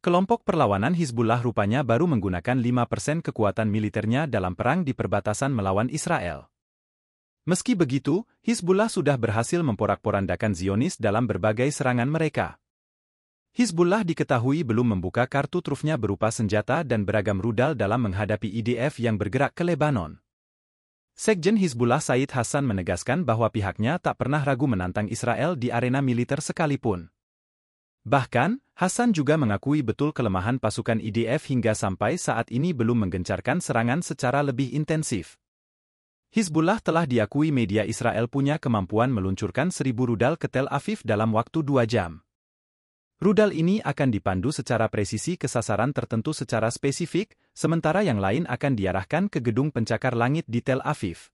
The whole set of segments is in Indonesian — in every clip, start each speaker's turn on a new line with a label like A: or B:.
A: Kelompok perlawanan Hizbullah rupanya baru menggunakan 5% kekuatan militernya dalam perang di perbatasan melawan Israel. Meski begitu, Hizbullah sudah berhasil memporak-porandakan Zionis dalam berbagai serangan mereka. Hizbullah diketahui belum membuka kartu trufnya berupa senjata dan beragam rudal dalam menghadapi IDF yang bergerak ke Lebanon. Sekjen Hizbullah Said Hasan menegaskan bahwa pihaknya tak pernah ragu menantang Israel di arena militer sekalipun. Bahkan, Hasan juga mengakui betul kelemahan pasukan IDF e hingga sampai saat ini belum menggencarkan serangan secara lebih intensif. Hizbullah telah diakui media Israel punya kemampuan meluncurkan seribu rudal ke Tel Aviv dalam waktu dua jam. Rudal ini akan dipandu secara presisi ke sasaran tertentu secara spesifik, sementara yang lain akan diarahkan ke gedung pencakar langit di Tel Aviv.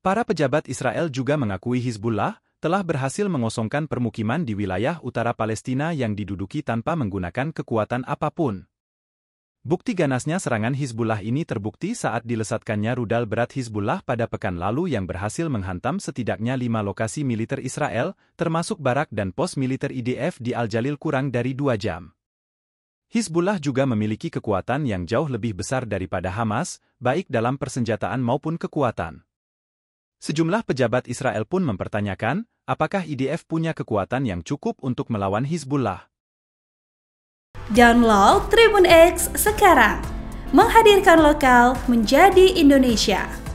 A: Para pejabat Israel juga mengakui Hizbullah telah berhasil mengosongkan permukiman di wilayah utara Palestina yang diduduki tanpa menggunakan kekuatan apapun. Bukti ganasnya serangan Hizbullah ini terbukti saat dilesatkannya rudal berat Hizbullah pada pekan lalu yang berhasil menghantam setidaknya lima lokasi militer Israel, termasuk barak dan pos militer IDF di Al-Jalil kurang dari dua jam. Hizbullah juga memiliki kekuatan yang jauh lebih besar daripada Hamas, baik dalam persenjataan maupun kekuatan. Sejumlah pejabat Israel pun mempertanyakan, apakah IDF punya kekuatan yang cukup untuk melawan Hizbullah.
B: Download Tribun X sekarang, menghadirkan lokal menjadi Indonesia.